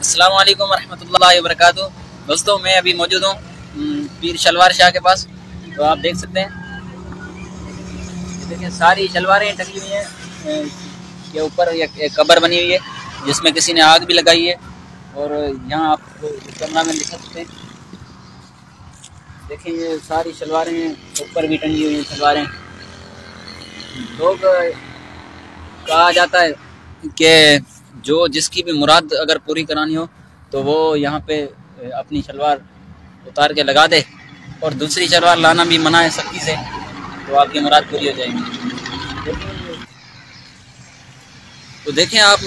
अस्सलाम वालेकुम रहमतुल्लाहि वरकत दोस्तों मैं अभी मौजूद हूँ पीर शलवार शाह के पास तो आप देख सकते हैं देखिए सारी शलवारें टंगी हुई हैं के ऊपर एक कबर बनी हुई है जिसमें किसी ने आग भी लगाई है और यहाँ आप कमरा में दिखा सकते हैं देखें ये सारी शलवारें ऊपर भी टंगी हुई हैं शलवारें लोग कहा जाता है कि जो जिसकी भी मुराद अगर पूरी करानी हो तो वो यहाँ पे अपनी शलवार उतार के लगा दे और दूसरी शलवार लाना भी मना है सख्ती से तो आपकी मुराद पूरी हो जाएगी तो देखें आप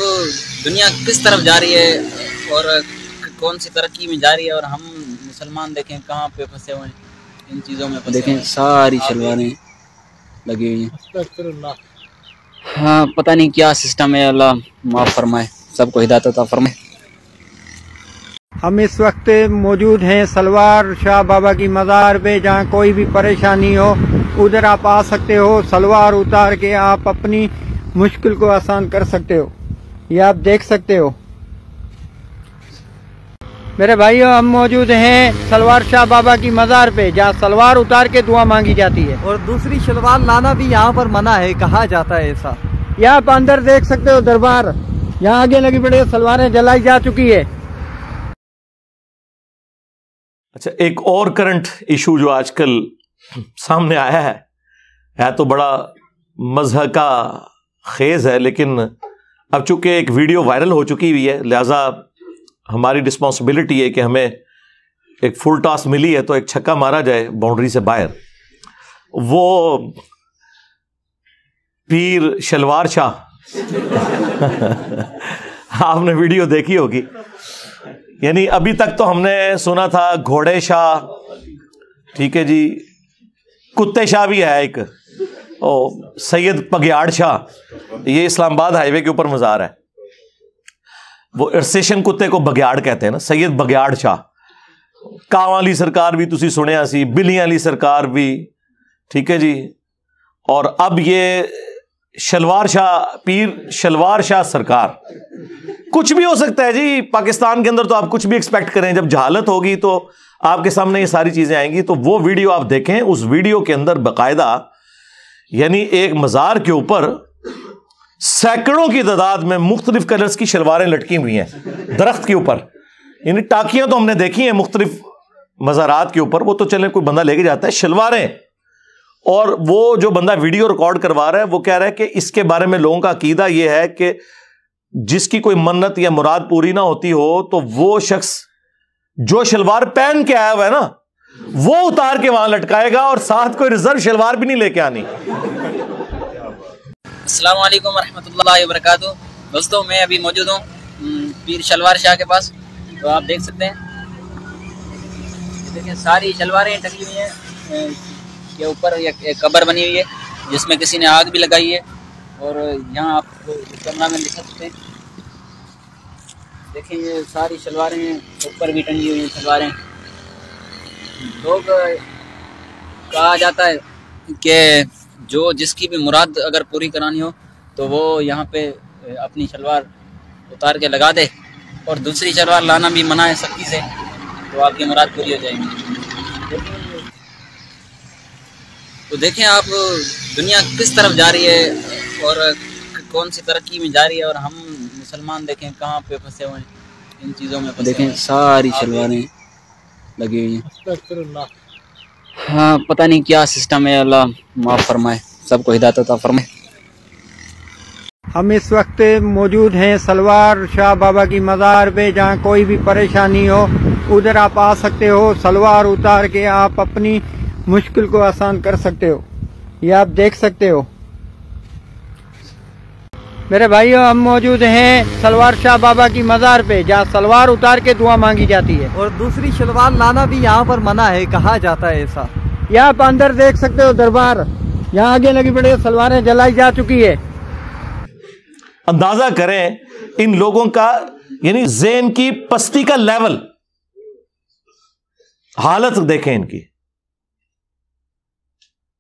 दुनिया किस तरफ जा रही है और कौन सी तरक्की में जा रही है और हम मुसलमान देखें कहाँ पे फंसे हुए हैं इन चीज़ों में देखें सारी शलवारें लगी हुई हैं हाँ पता नहीं क्या सिस्टम है अल्लाह माफ़ फरमाए सबको हिदायत अता फरमाए हम इस वक्त मौजूद हैं सलवार शाह बाबा की मज़ार पे जहाँ कोई भी परेशानी हो उधर आप आ सकते हो सलवार उतार के आप अपनी मुश्किल को आसान कर सकते हो ये आप देख सकते हो मेरे भाइयों हम मौजूद हैं सलवार शाह बाबा की मज़ार पे जहाँ सलवार उतार के दुआ मांगी जाती है और दूसरी शलवार लाना भी यहाँ पर मना है कहा जाता है ऐसा यहाँ आप तो अंदर देख सकते हो दरबार यहाँ आगे लगी पड़ी है सलवारें जलाई जा चुकी है अच्छा एक और करंट इशू जो आजकल सामने आया है है तो बड़ा मजह का खेज है लेकिन अब चूंकि एक वीडियो वायरल हो चुकी हुई है लिहाजा हमारी रिस्पॉन्सिबिलिटी है कि हमें एक फुल टॉस मिली है तो एक छक्का मारा जाए बाउंड्री से बाहर वो पीर शलवार शाह आपने वीडियो देखी होगी यानी अभी तक तो हमने सुना था घोड़े शाह ठीक है जी कुत्ते शाह भी है एक ओ सैयद पगयाड़ शाह ये इस्लामाबाद हाईवे के ऊपर मज़ार है वो इर्सेशन कुत्ते को बग्याड कहते हैं ना सैयद बग्याड़ शाह कावाली सरकार भी तुम सुने ਸੀ ਬਿੱਲੀਆਂ ਵਾਲੀ ਸਰਕਾਰ ਵੀ ਠੀਕ और अब ये शलवार शाह पीर शलवार शाह सरकार कुछ भी हो सकता है जी पाकिस्तान के अंदर तो आप कुछ भी एक्सपेक्ट करें जब जहालत होगी तो आपके सामने ये सारी चीज़ें आएंगी तो वो वीडियो आप देखें उस वीडियो के अंदर बकायदा यानी एक मज़ार के ऊपर सैकड़ों की तादाद में मुख्तलिफ कलर्स की शलवारें लटकी हुई हैं दरख्त के ऊपर यानी टाकियां तो हमने देखी हैं मुख्तलिफ मज़ारात के ऊपर वो तो चले कोई बंदा लेके जाता है शलवारें और वो जो बंदा वीडियो रिकॉर्ड करवा रहा है वो कह रहा है कि इसके बारे में लोगों का अकीदा ये है कि जिसकी कोई मन्नत या मुराद पूरी ना होती हो तो वो शख्स जो शलवार पहन के आया हुआ है ना वो उतार के वहां लटकाएगा और साथ कोई रिजर्व शलवार भी नहीं लेके आनी असलाकुम वालेकुम वरक दोस्तों मैं अभी मौजूद हूँ हम्म, पीर शलवार शाह के पास तो आप देख सकते हैं देखिए सारी शलवारें टकी हुई हैं के ऊपर एक कबर बनी हुई है जिसमें किसी ने आग भी लगाई है और यहाँ आप कमरा में दिखा सकते हैं देखें ये सारी शलवारें ऊपर भी टंगी हुई हैं शलवारें लोग कहा जाता है कि जो जिसकी भी मुराद अगर पूरी करानी हो तो वो यहाँ पे अपनी शलवार उतार के लगा दे और दूसरी शलवार लाना भी मना है सख्ती से तो आपकी मुराद पूरी हो जाएगी तो देखें आप दुनिया किस तरफ जा रही है और कौन सी तरक्की में जा रही है और हम मुसलमान देखें कहाँ पे फंसे हुए हैं इन चीज़ों में देखें सारी शलवारें लगी हुई हैं हाँ पता नहीं क्या सिस्टम है अल्लाह माफ़ फरमाए सबको हिदायत अता फरमाए हम इस वक्त मौजूद हैं सलवार शाह बाबा की मज़ार पे जहाँ कोई भी परेशानी हो उधर आप आ सकते हो सलवार उतार के आप अपनी मुश्किल को आसान कर सकते हो या आप देख सकते हो मेरे भाइयों हम मौजूद हैं सलवार शाह बाबा की मज़ार पे जहाँ सलवार उतार के दुआ मांगी जाती है और दूसरी सलवार लाना भी यहाँ पर मना है कहा जाता है ऐसा यहाँ आप अंदर देख सकते हो दरबार यहाँ आगे लगी पड़ी सलवारें जलाई जा चुकी है अंदाजा करें इन लोगों का यानी जेन की पस्ती का लेवल हालत देखें इनकी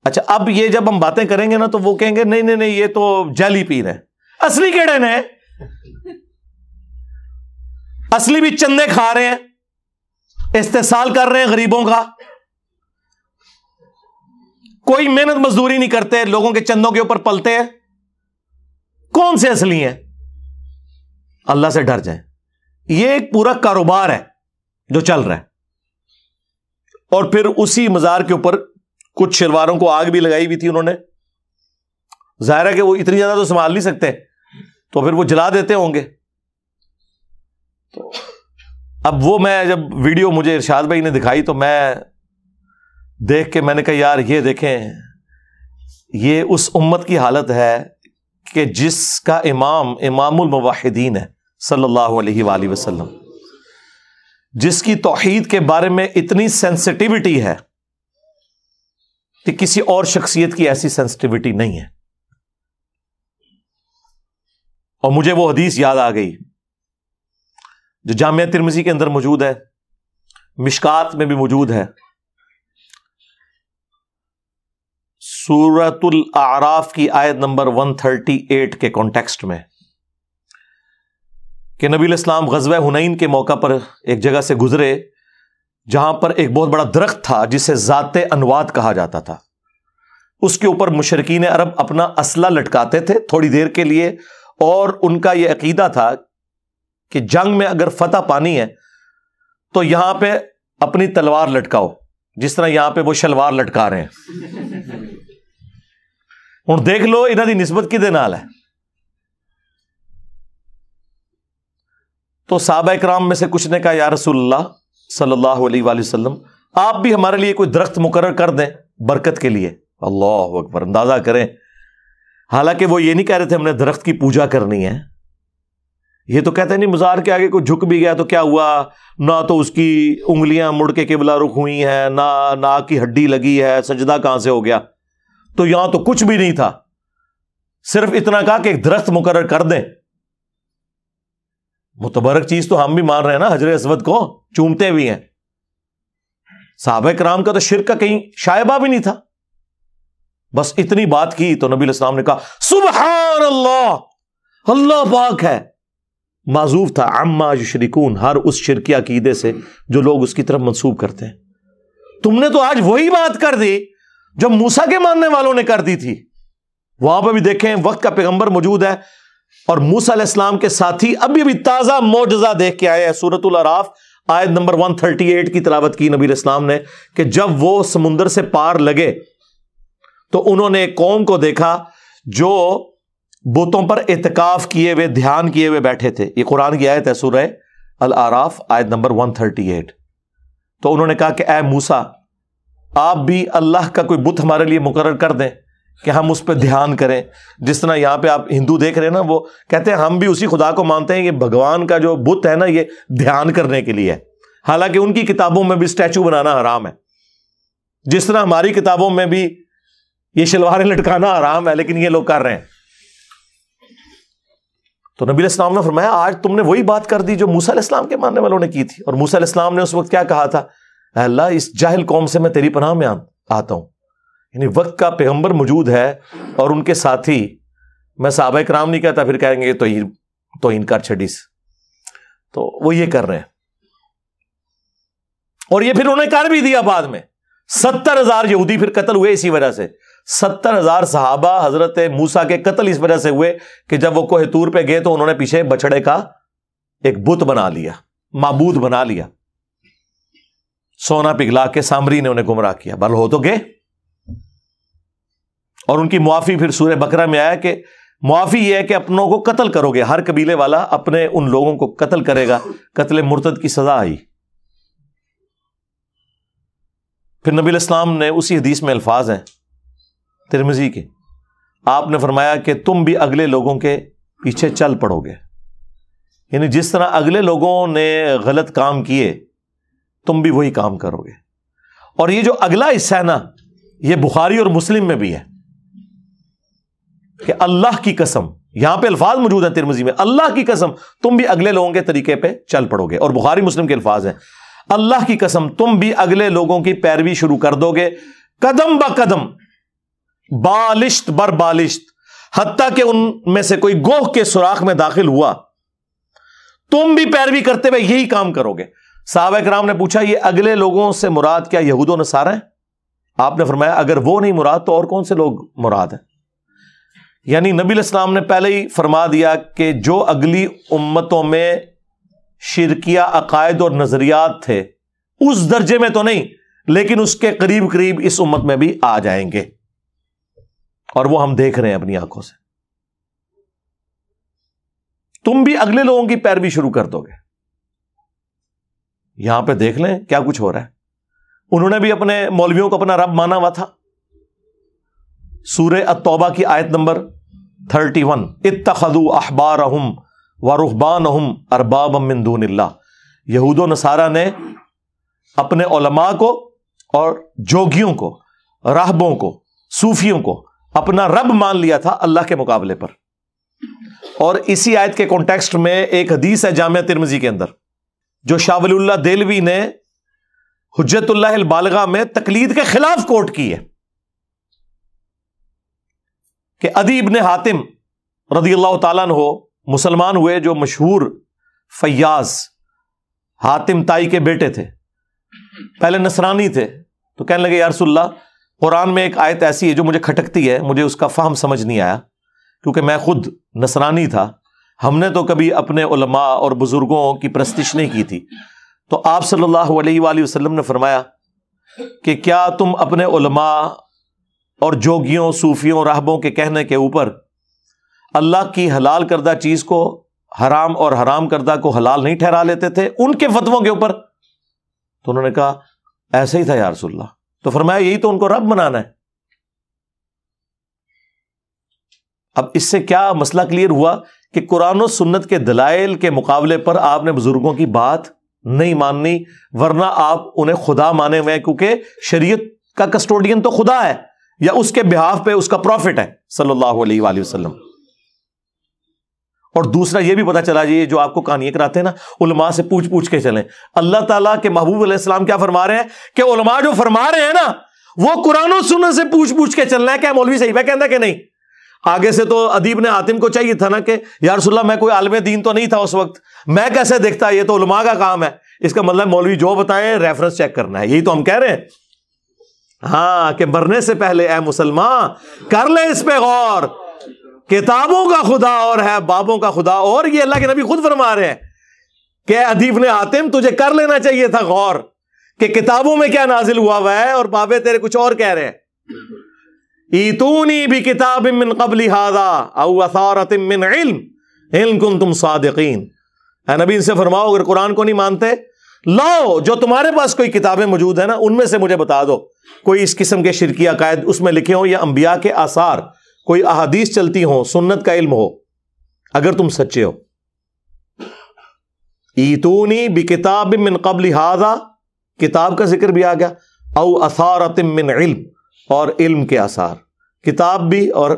अच्छा अब ये जब हम बातें करेंगे ना तो वो कहेंगे नहीं नहीं नहीं ये तो जाली पीर है असली केड़े ने असली भी चंदे खा रहे हैं इस्तेसाल कर रहे हैं गरीबों का कोई मेहनत मजदूरी नहीं करते लोगों के चंदों के ऊपर पलते हैं कौन से असली हैं अल्लाह से डर जाए ये एक पूरा कारोबार है जो चल रहा है और फिर उसी मजार के ऊपर कुछ शलवारों को आग भी लगाई हुई थी उन्होंने जाहिर है कि वो इतनी ज्यादा तो संभाल नहीं सकते तो फिर वो जला देते होंगे तो अब वो मैं जब वीडियो मुझे इरशाद भाई ने दिखाई तो मैं देख के मैंने कहा यार ये देखें ये उस उम्मत की हालत है कि जिसका इमाम इमामुल मुवाहिदीन है सल्लल्लाहु अलैहि वसल्लम जिसकी तोहीद के बारे में इतनी सेंसिटिविटी है कि किसी और शख्सियत की ऐसी सेंसिटिविटी नहीं है और मुझे वो हदीस याद आ गई जो जामिया तिरमिजी के अंदर मौजूद है मिशकात में भी मौजूद है सूरतुल आराफ की आयत नंबर 138 के कॉन्टेक्स्ट में कि नबी इस्लाम गजब हुनैन के मौका पर एक जगह से गुजरे जहां पर एक बहुत बड़ा दरख्त था जिसे ज़ात अनुवाद कहा जाता था उसके ऊपर मुशरकिन अरब अपना असला लटकाते थे थोड़ी देर के लिए और उनका यह अकीदा था कि जंग में अगर फतह पानी है तो यहां पर अपनी तलवार लटकाओ जिस तरह यहां पर वो शलवार लटका रहे हैं ਹੁਣ ਦੇਖ ਲਓ ਇਹਨਾਂ ਦੀ ਨਿਸਬਤ ਕਿਹਦੇ ਨਾਲ ਹੈ तो साहबा कराम में से कुछ ने कहा या रसूल्ला सल्लल्लाहु अलैहि वसल्लम आप भी हमारे लिए कोई दरख्त मुकर कर दें बरकत के लिए अल्लाह अकबर अंदाजा करें हालांकि वो ये नहीं कह रहे थे हमने दरख्त की पूजा करनी है ये तो कहते नहीं मज़ार के आगे कोई झुक भी गया तो क्या हुआ ना तो उसकी उंगलियां मुड़ के केबला रुख हुई हैं ना ना की हड्डी लगी है सजदा कहां से हो गया तो यहां तो कुछ भी नहीं था सिर्फ इतना कहा कि एक दरख्त मुकर कर दें मुतबरक चीज तो हम भी मान रहे हैं ना हजर असवद को चूमते भी हैं साहब कराम का तो शिर का कहीं शायबा भी नहीं था बस इतनी बात की तो नबी इस्लाम ने कहा सुबह अल्लाह अल्लाह पाक है माजूफ था अम्मा शरीकून हर उस शिरकिया कीदे से जो लोग उसकी तरफ मंसूब करते हैं तुमने तो आज वही बात कर दी जो मूसा के मानने वालों ने कर दी थी वहां पर भी देखें वक्त का पैगंबर मौजूद है और मूसा इस्लाम के साथी अभी भी ताजा मोजा देख के आए हैं सूरत अराफ आयत नंबर 138 की तलावत की नबी इस्लाम ने कि जब वो समुंदर से पार लगे तो उन्होंने कौम को देखा जो बुतों पर एहतिकाफ किए हुए ध्यान किए हुए बैठे थे ये कुरान की आयत है सूर्य अल आराफ आयत नंबर 138 तो उन्होंने कहा कि ए मूसा आप भी अल्लाह का कोई बुत हमारे लिए मुकर कर दें कि हम उस पर ध्यान करें जिस तरह यहाँ पे आप हिंदू देख रहे हैं ना वो कहते हैं हम भी उसी खुदा को मानते हैं ये भगवान का जो बुत है ना ये ध्यान करने के लिए है हालांकि उनकी किताबों में भी स्टैचू बनाना हराम है जिस तरह हमारी किताबों में भी ये शलवारें लटकाना हराम है लेकिन ये लोग कर रहे हैं तो नबी इस्लाम ने फरमाया आज तुमने वही बात कर दी जो मूसा इस्लाम के मानने वालों ने की थी और मूसा इस्लाम ने उस वक्त क्या कहा था अल्लाह इस जाहिल कौम से मैं तेरी पनाह में आता हूं यानी वक्त का पैगंबर मौजूद है और उनके साथ ही मैं साहब कराम नहीं कहता फिर कहेंगे तो ही तो इनकार छडीस तो वो ये कर रहे हैं और ये फिर उन्हें कर भी दिया बाद में सत्तर हजार यहूदी फिर कत्ल हुए इसी वजह से सत्तर हजार साहबा हजरत मूसा के कत्ल इस वजह से हुए कि जब वो कोहतूर पे गए तो उन्होंने पीछे बछड़े का एक बुत बना लिया माबूद बना लिया सोना पिघला के सामरी ने उन्हें गुमराह किया बल हो तो गए और उनकी मुआफ़ी फिर सूर्य बकरा में आया कि मुआफ़ी यह है कि अपनों को कत्ल करोगे हर कबीले वाला अपने उन लोगों को कत्ल करेगा कत्ल मुर्तद की सज़ा आई फिर नबी इस्लाम ने उसी हदीस में अल्फाज हैं तिरमजी के आपने फरमाया कि तुम भी अगले लोगों के पीछे चल पड़ोगे यानी जिस तरह अगले लोगों ने गलत काम किए तुम भी वही काम करोगे और ये जो अगला हिस्सा है ना ये बुखारी और मुस्लिम में भी है कि अल्लाह की कसम यहां पे अल्फाज मौजूद है तिरमजी में अल्लाह की कसम तुम भी अगले लोगों के तरीके पे चल पड़ोगे और बुखारी मुस्लिम के अल्फाज हैं अल्लाह की कसम तुम भी अगले लोगों की पैरवी शुरू कर दोगे कदम ब कदम बालिश्त बर बालिश्त हती के उनमें से कोई गोह के सुराख में दाखिल हुआ तुम भी पैरवी करते हुए यही काम करोगे साहब कराम ने पूछा ये अगले लोगों से मुराद क्या यहूदों ने सारा है आपने फरमाया अगर वो नहीं मुराद तो और कौन से लोग मुराद हैं यानी नबी इस्लाम ने पहले ही फरमा दिया कि जो अगली उम्मतों में शिरकिया अकायद और नज़रियात थे उस दर्जे में तो नहीं लेकिन उसके करीब करीब इस उम्मत में भी आ जाएंगे और वो हम देख रहे हैं अपनी आंखों से तुम भी अगले लोगों की पैरवी शुरू कर दोगे यहां पे देख लें क्या कुछ हो रहा है उन्होंने भी अपने मौलवियों को अपना रब माना हुआ था सूर्य अतौबा की आयत नंबर थर्टी वन इतखदू अहबार अहम व रुहबान अहम अरबाब अमिंदूनल्ला यहूद नसारा ने अपने ओलमा को और जोगियों को राहबों को सूफियों को अपना रब मान लिया था अल्लाह के मुकाबले पर और इसी आयत के कॉन्टेक्स्ट में एक हदीस है जाम तिरमजी के अंदर जो शाह देलवी ने हजतुल्लाह बालगा में तकलीद के खिलाफ कोर्ट की है कि अदीब ने हातिम रदी अल्लाह तन हो मुसलमान हुए जो मशहूर फयाज हातिम ताई के बेटे थे पहले नसरानी थे तो कहने लगे यारसुल्ला कुरान में एक आयत ऐसी है जो मुझे खटकती है मुझे उसका फाहम समझ नहीं आया क्योंकि मैं खुद नसरानी था हमने तो कभी अपने उलमा और बुज़ुर्गों की प्रस्तिश नहीं की थी तो आप सल्लल्लाहु अलैहि वसल्लम ने फरमाया कि क्या तुम अपने उलमा और जोगियों सूफियों राहबों के कहने के ऊपर अल्लाह की हलाल करदा चीज को हराम और हराम करदा को हलाल नहीं ठहरा लेते थे उनके फतवों के ऊपर तो उन्होंने कहा ऐसा ही था यार यारसुल्ला तो फरमाया यही तो उनको रब बनाना है अब इससे क्या मसला क्लियर हुआ कि कुरान और सुन्नत के दलाइल के मुकाबले पर आपने बुजुर्गों की बात नहीं माननी वरना आप उन्हें खुदा माने हुए क्योंकि शरीयत का कस्टोडियन तो खुदा है या उसके बिहाफ पे उसका प्रॉफिट है सल्लल्लाहु अलैहि वसल्लम और दूसरा यह भी पता चला जी जो आपको कहानियां कराते हैं ना उलमा से पूछ पूछ के चले अल्लाह ताला के महबूब अलैहिस्सलाम क्या फरमा रहे हैं कि उलमा जो फरमा रहे हैं ना वो कुरान सुन से पूछ पूछ के चलना है क्या मौलवी सही मैं कहना कि नहीं आगे से तो अदीब ने आतिम को चाहिए था ना कि यार सुल्ला मैं कोई आलम दीन तो नहीं था उस वक्त मैं कैसे देखता ये तो उलमा का काम है इसका मतलब मौलवी जो बताए रेफरेंस चेक करना है यही तो हम कह रहे हैं हाँ कि मरने से पहले ए मुसलमान कर ले इस पे गौर किताबों का खुदा और है बाबों का खुदा और ये अल्लाह के नबी खुद फरमा रहे हैं कि अदीब ने आतिम तुझे कर लेना चाहिए था गौर कि किताबों में क्या नाजिल हुआ हुआ है और बाबे तेरे कुछ और कह रहे हैं ईतूनी भी किताब मिन कबली हादा असारत इल्म इल्म तुम सादकीन नबी इनसे फरमाओ अगर कुरान को नहीं मानते लाओ जो तुम्हारे पास कोई किताबें मौजूद है ना उनमें से मुझे बता दो कोई इस किस्म के शिरकी अकायद उसमें लिखे हों या अंबिया के आसार कोई अहादीस चलती हो सुन्नत का इल्म हो अगर तुम सच्चे हो ईतूनी बि किताब मिन कबल हाजा किताब का जिक्र भी आ गया औ असारत मिन इल्म और इल्म के आसार किताब भी और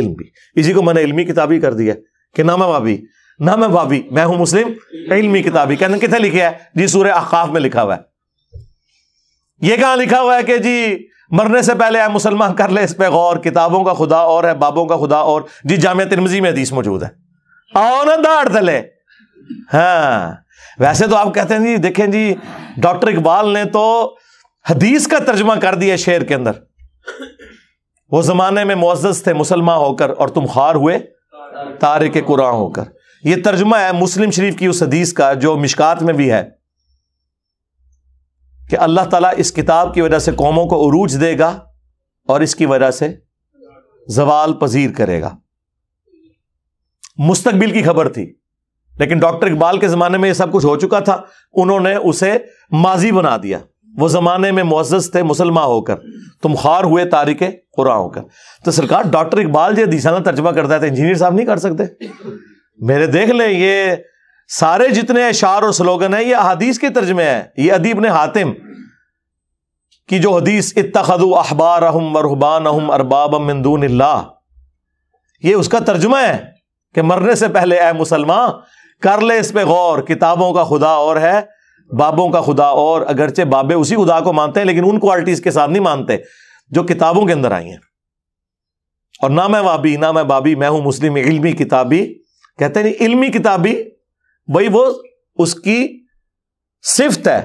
इल्म भी इसी को मैंने इल्मी ही कर दिया कि नामा भाभी ना मैं बाबी मैं हूं मुस्लिम इलमी किताबी कहते कितने लिखे है जी सूर्य अहकाफ में लिखा हुआ है यह कहां लिखा हुआ है कि जी मरने से पहले आप मुसलमान कर ले इस पर गौर किताबों का खुदा और है बाबों का खुदा और जी जामिया तिरमजी में हदीस मौजूद है आओ ना दाड़ तले हाँ वैसे तो आप कहते हैं जी देखें जी डॉक्टर इकबाल ने तो हदीस का तर्जमा कर दिया शेर के अंदर वो जमाने में मोजस थे मुसलमान होकर और तुम खार हुए तारे के कुरा होकर ये तर्जमा है मुस्लिम शरीफ की उस हदीस का जो मिशकात में भी है कि अल्लाह तला इस किताब की वजह से कौमों को अरूज देगा और इसकी वजह से जवाल पजीर करेगा मुस्तबिल की खबर थी लेकिन डॉक्टर इकबाल के ज़माने में यह सब कुछ हो चुका था उन्होंने उसे माजी बना दिया वो ज़माने में मुआज़ थे मुसलमान होकर तुम खार हुए तारीख कुरा होकर तो सरकार डॉक्टर इकबाल जी दिशा तर्जमा करता है तो इंजीनियर साहब नहीं कर सकते मेरे देख लें ये सारे जितने अशार और स्लोगन है ये हदीस के तर्जमे हैं ये अदीब ने हातिम की जो हदीस इतखदु अहबार अहम अरबाब मंदून ये उसका तर्जुमा है कि मरने से पहले ए मुसलमान कर ले इस पर गौर किताबों का खुदा और है बाबों का खुदा और अगरचे बाबे उसी खुदा को मानते हैं लेकिन उन क्वालिटीज के साथ नहीं मानते जो किताबों के अंदर आई हैं और ना मैं बाबी ना मैं बाबी मैं हूं मुस्लिम इलमी किताबी कहते हैं इल्मी किताबी भाई वो उसकी सिफत है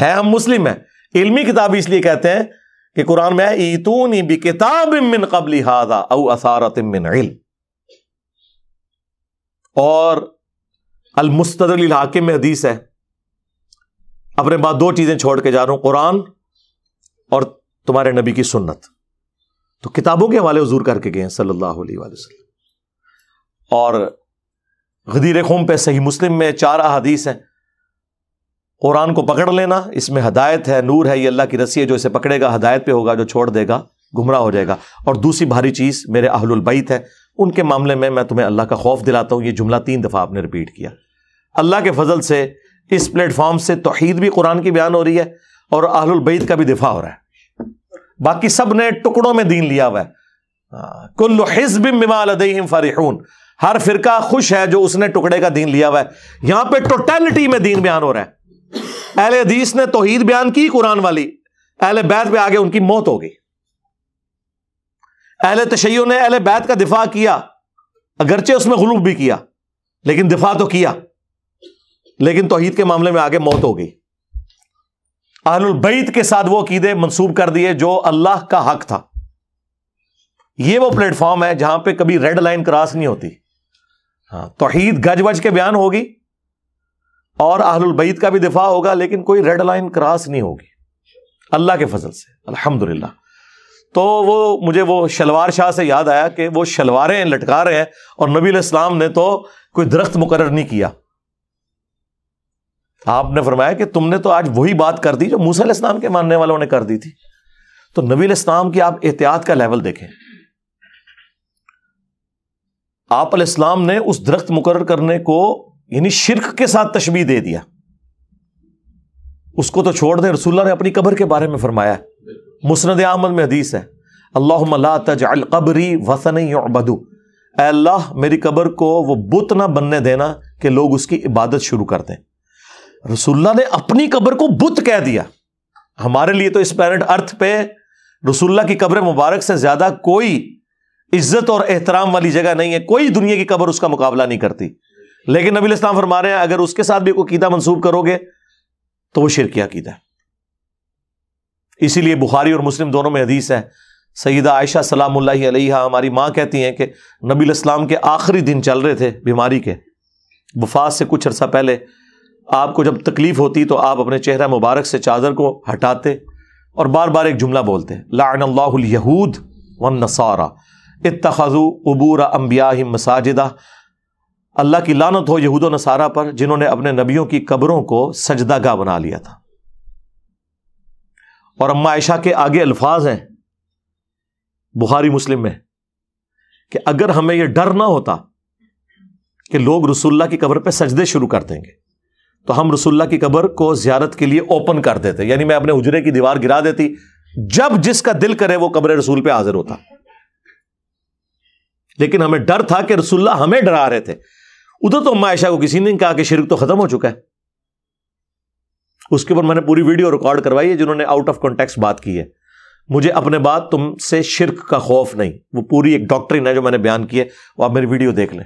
है हम मुस्लिम है इल्मी किताबी इसलिए कहते हैं कि कुरान में है ईतूनी बि किताब मिन कबली हादा और अलमुस्तदिल हाकिम में हदीस है अपने बाद दो चीजें छोड़ के जा रहा हूं कुरान और तुम्हारे नबी की सुन्नत तो किताबों के हवाले हजूर करके गए हैं और गदीर कौम पे सही मुस्लिम में चार अदीस हैं कुरान को पकड़ लेना इसमें हदायत है नूर है ये अल्लाह की रस्सी है जो इसे पकड़ेगा हदायत पे होगा जो छोड़ देगा गुमराह हो जाएगा और दूसरी भारी चीज़ मेरे अहलुलबैत है उनके मामले में मैं तुम्हें अल्लाह का खौफ दिलाता हूँ ये जुमला तीन दफ़ा आपने रिपीट किया अल्लाह के फजल से इस प्लेटफॉर्म से तोहद भी कुरान की बयान हो रही है और अहलुलबैत का भी दिफा हो रहा है बाकी सब ने टुकड़ों में दीन लिया हुआ है हाँ, कुल्ल हिजबिम बिमा हर फिरका खुश है जो उसने टुकड़े का दीन लिया हुआ है यहां पे टोटेलिटी में दीन बयान हो रहा है अहल हदीस ने तोहीद बयान की कुरान वाली अहल बैत पे आगे उनकी मौत हो गई एहले तशैयों ने एहले बैत का दिफा किया अगरचे उसमें गुलूब भी किया लेकिन दिफा तो किया लेकिन तोहीद के मामले में आगे मौत हो गई अहलबैत के साथ वो अकीदे मंसूब कर दिए जो अल्लाह का हक था ये वो प्लेटफॉर्म है जहां पे कभी रेड लाइन क्रॉस नहीं होती हाँ तोहीद गज वज के बयान होगी और अहलबैत का भी दिफा होगा लेकिन कोई रेड लाइन क्रॉस नहीं होगी अल्लाह के फजल से अल्हम्दुलिल्लाह तो वो मुझे वो शलवार शाह से याद आया कि वो शलवारें लटका रहे हैं और नबी इस्लाम ने तो कोई दरख्त मुकर नहीं किया आपने फरमाया कि तुमने तो आज वही बात कर दी जो मूसा इस्लाम के मानने वालों ने कर दी थी तो नबी इस्लाम की आप एहतियात का लेवल देखें आप इस्लाम ने उस दरख्त मुकर करने को यानी शिरक के साथ तशबी दे दिया उसको तो छोड़ दें रसुल्ला ने अपनी कब्र के बारे में फरमाया मुसनद अहमद में हदीस है अल्लाह तज वसन बदू अल्लाह मेरी कब्र को वो बुत ना बनने देना कि लोग उसकी इबादत शुरू कर दें रसुल्ला ने अपनी कब्र को बुत कह दिया हमारे लिए तो इस पैरट अर्थ पे रसुल्ला की कब्र मुबारक से ज़्यादा कोई इज्जत और एहतराम वाली जगह नहीं है कोई दुनिया की कबर उसका मुकाबला नहीं करती लेकिन नबी इस्लाम फरमा रहे हैं अगर उसके साथ भी कोई कीदा मंसूब करोगे तो वह शिरकिया कीदा इसीलिए बुखारी और मुस्लिम दोनों में हदीस है सईदा आयशा सलाम हमारी माँ कहती हैं कि नबी इस्लाम के आखिरी दिन चल रहे थे बीमारी के वफात से कुछ अर्सा पहले आपको जब तकलीफ होती तो आप अपने चेहरा मुबारक से चादर को हटाते और बार बार एक जुमला बोलते लान यहूद वन नसारा इतखज़ु अबूर अम्बिया मसाजिदा अल्लाह की लानत हो यहूद नसारा पर जिन्होंने अपने नबियों की कब्रों को सजदा गाह बना लिया था और अम्मा आयशा के आगे अल्फाज हैं बुहारी मुस्लिम में कि अगर हमें यह डर ना होता कि लोग रसुल्ला की कब्र पर सजदे शुरू कर देंगे तो हम रसुल्ला की कबर को जियारत के लिए ओपन कर देते यानी मैं अपने उजरे की दीवार गिरा देती जब जिसका दिल करे वो कब्र रसूल पर हाजिर होता लेकिन हमें डर था कि रसुल्ला हमें डरा रहे थे उधर तो अम्मा आयशा को किसी ने कहा कि शिरक तो खत्म हो चुका है उसके ऊपर मैंने पूरी वीडियो रिकॉर्ड करवाई है जिन्होंने आउट ऑफ कॉन्टेक्स्ट बात की है मुझे अपने बात तुमसे शिरक का खौफ नहीं वो पूरी एक डॉक्ट्रिन है जो मैंने बयान की है वो आप मेरी वीडियो देख लें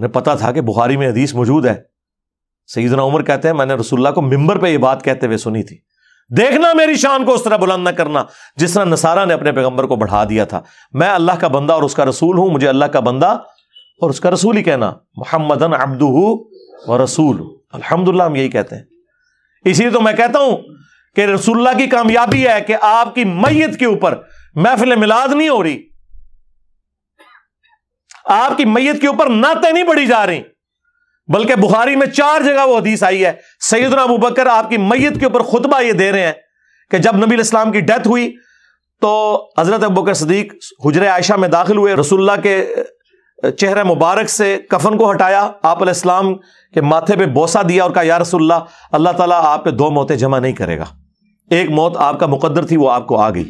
उन्हें पता था कि बुखारी में हदीस मौजूद है सईदना उमर कहते हैं मैंने रसुल्ला को मिंबर पर यह बात कहते हुए सुनी थी देखना मेरी शान को उस तरह बुलंद न करना जिस तरह नसारा ने अपने पैगंबर को बढ़ा दिया था मैं अल्लाह का बंदा और उसका रसूल हूं मुझे अल्लाह का बंदा और उसका रसूल ही कहना मोहम्मदन अब्दू व रसूल अलहमदुल्ला हम यही कहते हैं इसीलिए तो मैं कहता हूं कि रसुल्ला की कामयाबी है कि आपकी मैयत के ऊपर महफिल मिलाद नहीं हो रही आपकी मैयत के ऊपर नाते नहीं बढ़ी जा रही बल्कि बुखारी में चार जगह वो हदीस आई है सैदना अबू बकर आपकी मैयत के ऊपर खुतबा ये दे रहे हैं कि जब नबी इस्लाम की डेथ हुई तो हजरत अबू बकर सदीक हजर आयशा में दाखिल हुए रसुल्ला के चेहरे मुबारक से कफन को हटाया आप इस्लाम के माथे पे बोसा दिया और कहा या रसुल्ला अल्लाह ताला आप पे दो मौतें जमा नहीं करेगा एक मौत आपका मुकद्दर थी वो आपको आ गई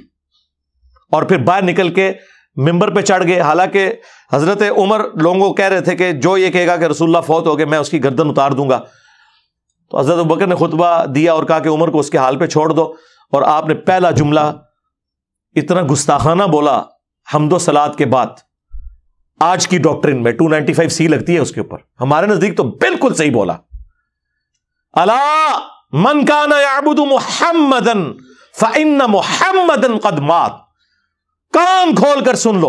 और फिर बाहर निकल के मिंबर पे चढ़ गए हालांकि हज़रत उमर लोगों को कह रहे थे कि जो ये कहेगा कि रसुल्ला फौत हो गए मैं उसकी गर्दन उतार दूंगा तो हज़रत बकर ने खुतबा दिया और कहा कि उमर को उसके हाल पर छोड़ दो और आपने पहला जुमला इतना गुस्ताखाना बोला हम दो सलाद के बाद आज की डॉक्ट्रिन में टू नाइनटी फाइव सी लगती है उसके ऊपर हमारे नज़दीक तो बिल्कुल सही बोला अला मन का नबुद मोहम्मदन फ़ाइन कदमात कान कर सुन लो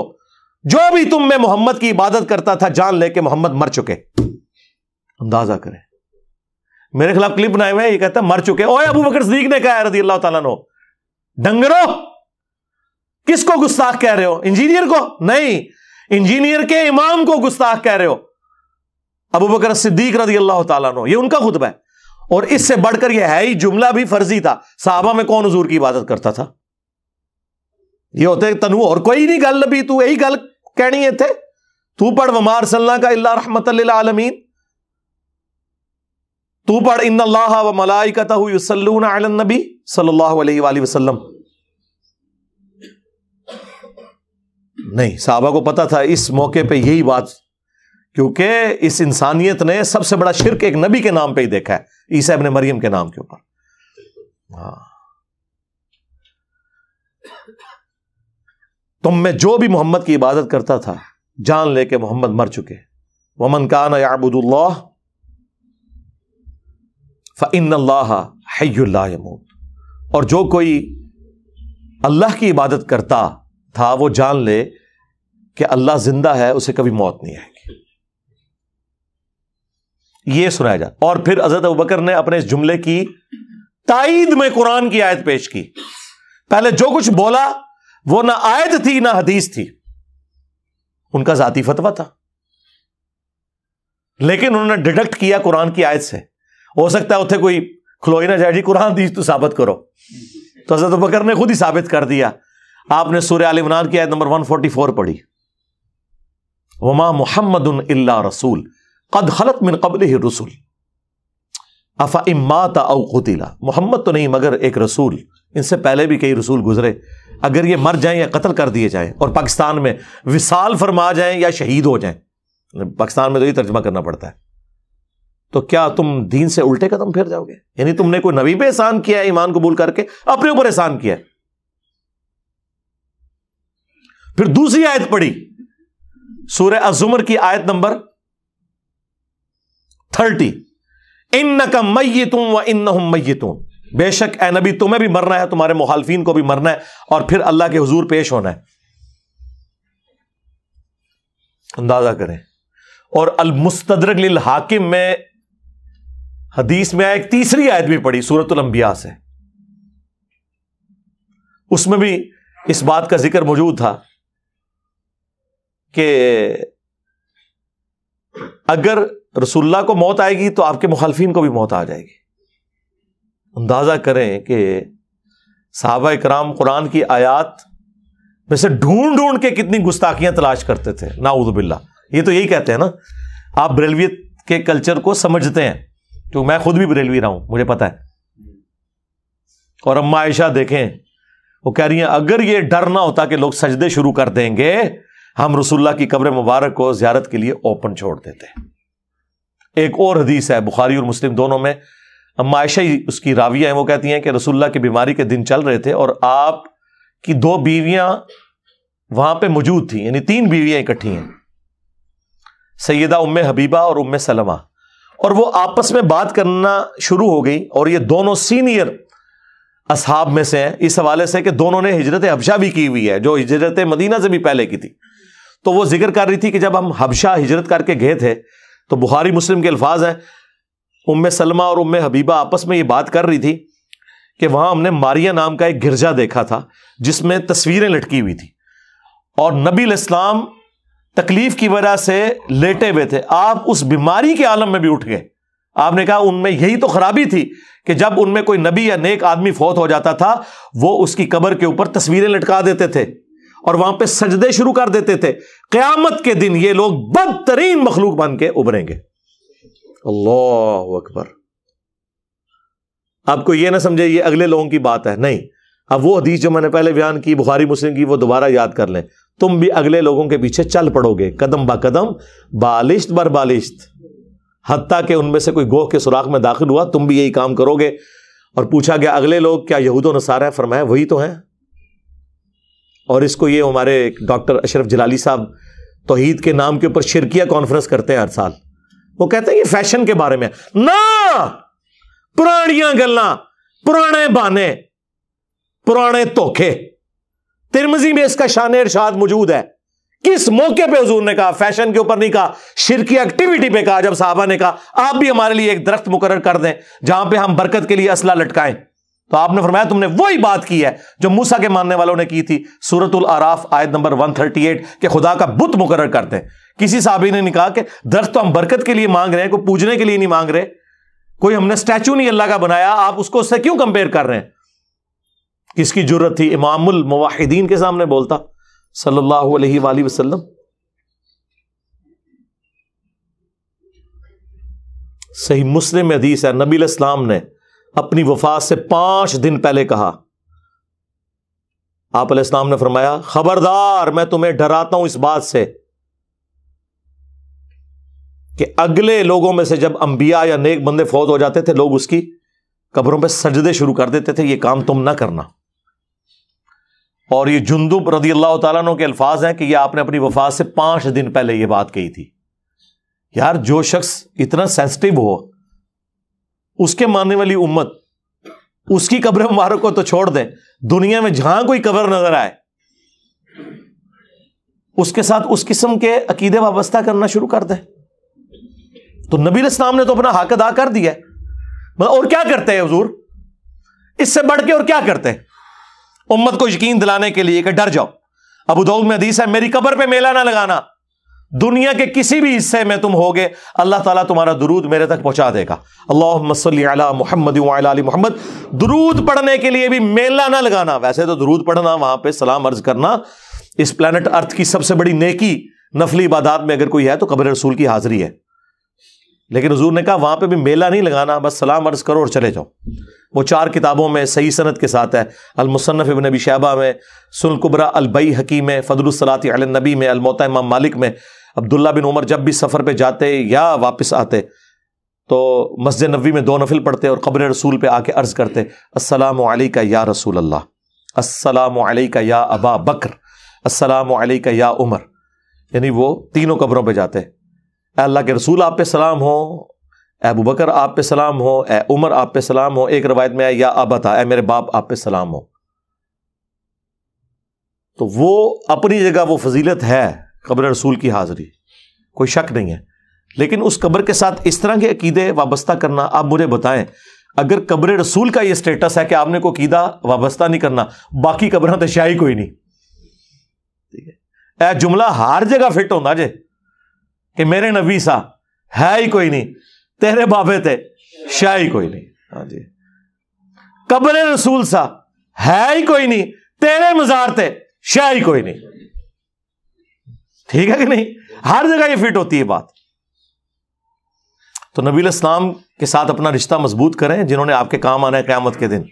जो भी तुम में मोहम्मद की इबादत करता था जान लेके मोहम्मद मर चुके अंदाजा करें मेरे खिलाफ क्लिप बनाए हुए ये कहता मर चुके ओए अबू बकर सदीक ने कहा रजी अल्लाह तला नो डंगरो किसको गुस्ताख कह रहे हो इंजीनियर को नहीं इंजीनियर के इमाम को गुस्ताख कह रहे हो अबू बकर सिद्दीक रजी अल्लाह तु ये उनका खुतबा है और इससे बढ़कर यह है ही जुमला भी फर्जी था साहबा में कौन हजूर की इबादत करता था ये होते तेन और कोई नहीं गल भी तू यही गल कहनी इतने तू पढ़ वमार सल्ला का इला रहमत आलमीन तू पढ़ इन अल्लाह व मलाइकतून नबी सल्लल्लाहु अलैहि वसल्लम नहीं साहबा को पता था इस मौके पे यही बात क्योंकि इस इंसानियत ने सबसे बड़ा शिरक एक नबी के नाम पे ही देखा है ईसा ने मरियम के नाम के ऊपर हाँ तुम तो में जो भी मोहम्मद की इबादत करता था जान ले के मोहम्मद मर चुके वमन कान याबुदुल्ला फ़िन हैमूत और जो कोई अल्लाह की इबादत करता था वो जान ले कि अल्लाह जिंदा है उसे कभी मौत नहीं आएगी ये सुनाया जाता और फिर हजरत अबकर ने अपने इस जुमले की ताइद में कुरान की आयत पेश की पहले जो कुछ बोला वो ना आयत थी ना हदीस थी उनका जाति फतवा था लेकिन उन्होंने डिडक्ट किया कुरान की आयत से हो सकता है उत्थे कोई खलोई ना जाए कुरान दी तो साबित करो तो हजरत बकर ने खुद ही साबित कर दिया आपने सूर्य आल इमरान की आयत नंबर वन फोर्टी फोर पढ़ी वमा मोहम्मद रसूल कद खलत मिन कबल ही रसूल अफ़ा इमाता अवकुतिला मोहम्मद तो नहीं मगर एक रसूल इनसे पहले भी कई रसूल गुजरे अगर ये मर जाएं या कत्ल कर दिए जाएं और पाकिस्तान में विशाल फरमा जाएं या शहीद हो जाएं पाकिस्तान में तो ये तर्जमा करना पड़ता है तो क्या तुम दीन से उल्टे कदम फिर जाओगे यानी तुमने कोई नबी पे एहसान किया है ईमान कबूल करके अपने ऊपर एहसान किया फिर दूसरी आयत पढ़ी सूर्य अजुमर की आयत नंबर थर्टी इन नकम मई तुम व इन नई तुम बेशक ए नबी तुम्हें भी मरना है तुम्हारे मुखालफिन को भी मरना है और फिर अल्लाह के हजूर पेश होना है अंदाजा करें और अलमुस्तरक लिल हाकिम में हदीस में एक तीसरी आयत भी पड़ी सूरतुल अंबिया से उसमें भी इस बात का जिक्र मौजूद था कि अगर रसुल्ला को मौत आएगी तो आपके मुखालफिन को भी मौत आ जाएगी अंदाज़ा करें कि साहबा कराम कुरान की आयात में से ढूंढ ढूंढ के कितनी गुस्ताखियां तलाश करते थे नाउदबिल्ला ये तो यही कहते हैं ना आप बरेलवियत के कल्चर को समझते हैं तो मैं खुद भी बरेलवी रहा हूं मुझे पता है और अम्मा आयशा देखें वो कह रही हैं अगर ये डर ना होता कि लोग सजदे शुरू कर देंगे हम रसुल्ला की कब्र मुबारक को ज्यारत के लिए ओपन छोड़ देते एक और हदीस है बुखारी और मुस्लिम दोनों में अम्मा आयशा उसकी राविया हैं वो कहती हैं कि रसुल्ला की बीमारी के दिन चल रहे थे और आप की दो बीवियां वहां पे मौजूद थी यानी तीन बीवियां इकट्ठी हैं सैदा उम्म हबीबा और उम्म सलमा और वो आपस में बात करना शुरू हो गई और ये दोनों सीनियर असहाब में से हैं इस हवाले से कि दोनों ने हिजरत हबशा भी की हुई है जो हिजरत मदीना से भी पहले की थी तो वो जिक्र कर रही थी कि जब हम हबशा हिजरत करके गए थे तो बुहारी मुस्लिम के अल्फाज हैं उम सलमा और उम हबीबा आपस में ये बात कर रही थी कि वहां हमने मारिया नाम का एक गिरजा देखा था जिसमें तस्वीरें लटकी हुई थी और नबी इस्लाम तकलीफ की वजह से लेटे हुए थे आप उस बीमारी के आलम में भी उठ गए आपने कहा उनमें यही तो खराबी थी कि जब उनमें कोई नबी या नेक आदमी फौत हो जाता था वो उसकी कबर के ऊपर तस्वीरें लटका देते थे और वहां पे सजदे शुरू कर देते थे क्यामत के दिन ये लोग बदतरीन मखलूक बन के उभरेंगे अल्लाह अकबर आपको यह ना समझे ये अगले लोगों की बात है नहीं अब वो हदीस जो मैंने पहले बयान की बुखारी मुस्लिम की वो दोबारा याद कर लें तुम भी अगले लोगों के पीछे चल पड़ोगे कदम बा कदम बालिश्त बर बालिश्त हती के उनमें से कोई गोह के सुराख में दाखिल हुआ तुम भी यही काम करोगे और पूछा गया अगले लोग क्या यहूद नसारा है फरमाया वही तो है और इसको ये हमारे डॉक्टर अशरफ जलाली साहब तोहीद के नाम के ऊपर शिरकिया कॉन्फ्रेंस करते हैं हर साल वो कहते हैं ये फैशन के बारे में ना पुरानिया गल्ला पुराने बहाने पुराने धोखे तिरमजी में इसका शान इर्शाद मौजूद है किस मौके पे हजूर ने कहा फैशन के ऊपर नहीं कहा शिरकी एक्टिविटी पे कहा जब साहबा ने कहा आप भी हमारे लिए एक दरख्त मुकर कर दें जहां पे हम बरकत के लिए असला लटकाएं तो आपने फरमाया तुमने वही बात की है जो मूसा के मानने वालों ने की थी सूरतुल आराफ आयत नंबर 138 के खुदा का बुत मुकर कर दें किसी साहबी ने कहा कि दर्द तो हम बरकत के लिए मांग रहे हैं कोई पूजने के लिए नहीं मांग रहे कोई हमने स्टैचू नहीं अल्लाह का बनाया आप उसको उससे क्यों कंपेयर कर रहे हैं किसकी जरूरत थी इमामुल मुवाहिदीन के सामने बोलता सल्लल्लाहु अलैहि वसल्लम सही मुस्लिम हदीस है नबी इस्लाम ने अपनी वफात से पांच दिन पहले कहा आप ने फरमाया खबरदार मैं तुम्हें डराता हूं इस बात से कि अगले लोगों में से जब अंबिया या नेक बंदे फौज हो जाते थे लोग उसकी कब्रों पर सजदे शुरू कर देते थे ये काम तुम ना करना और ये जुंदुब रदी अल्लाह तु के अल्फाज हैं कि यह आपने अपनी वफात से पांच दिन पहले यह बात कही थी यार जो शख्स इतना सेंसिटिव हो उसके मानने वाली उम्मत उसकी कब्र मुबारक को तो छोड़ दें दुनिया में जहां कोई कब्र नजर आए उसके साथ उस किस्म के अकीदे वाबस्ता करना शुरू कर दें तो नबी इस्लाम ने तो अपना हक अदा कर दिया मतलब और क्या करते हैं हजूर इससे बढ़ के और क्या करते हैं उम्मत को यकीन दिलाने के लिए कि डर जाओ अब उदौद में हदीस है मेरी कबर पे मेला ना लगाना दुनिया के किसी भी हिस्से में तुम होगे अल्लाह ताला तुम्हारा दुरूद मेरे तक पहुंचा देगा अल्लाह मोहम्मद मोहम्मद दुरूद पढ़ने के लिए भी मेला ना लगाना वैसे तो दुरूद पढ़ना वहां पे सलाम अर्ज करना इस प्लानट अर्थ की सबसे बड़ी नेकी नफली इबादात में अगर कोई है तो कबर रसूल की हाजिरी है लेकिन हजूर ने कहा वहाँ पर भी मेला नहीं लगाना बस सलाम अर्ज करो और चले जाओ वो चार किताबों में सही सनत के साथ है अलमुसनफ़ इबन नबी शहबा में सुलकुबरा अलबई हकीम में फ़दलसलात नबी में अलमोत इमाम मालिक में अब्दुल्ला बिन उमर जब भी सफ़र पर जाते या वापस आते तो मस्जिद नबी में दो नफिल पढ़ते और कब्र रसूल पर आके अर्ज़ करते असलम का या रसूल अल्लाह असलम का या अबा बकर असलम का या उमर यानी वो तीनों कब्रों पर जाते अल्लाह के रसूल आप पे सलाम हो अबू बकर आप पे सलाम हो ए उमर आप पे सलाम हो एक रवायत में या अब था ए मेरे बाप आप पे सलाम हो तो वो अपनी जगह वो फजीलत है कब्र रसूल की हाजिरी कोई शक नहीं है लेकिन उस कब्र के साथ इस तरह के अकीदे वाबस्ता करना आप मुझे बताएं अगर कब्र रसूल का ये स्टेटस है कि आपने को कीदा वाबस्ता नहीं करना बाकी कब्र तो शाही कोई नहीं ठीक है ए जुमला हर जगह फिट होता जे कि मेरे नबी सा है ही कोई नहीं तेरे बाबे थे शाह ही कोई नहीं हाँ जी कब्र रसूल सा है ही कोई नहीं तेरे मजार थे शाह ही कोई नहीं ठीक है कि नहीं हर जगह ये फिट होती है बात तो नबी इस्लाम के साथ अपना रिश्ता मजबूत करें जिन्होंने आपके काम आना है क्यामत के दिन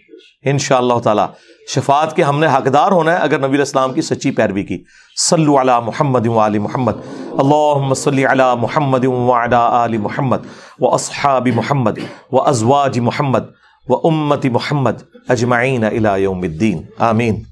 इन ताला शफात के हमने हकदार होना है अगर नबी इस्लाम की सच्ची पैरवी की सल अला मुहम्मद वाली मुहम्मद अल्लाह अला मुहम्मद व असहाबी मुहम्मद व अजवाज मुहम्मद व उम्मती मुहम्मद अजमाइन अलाउमद्दीन आमीन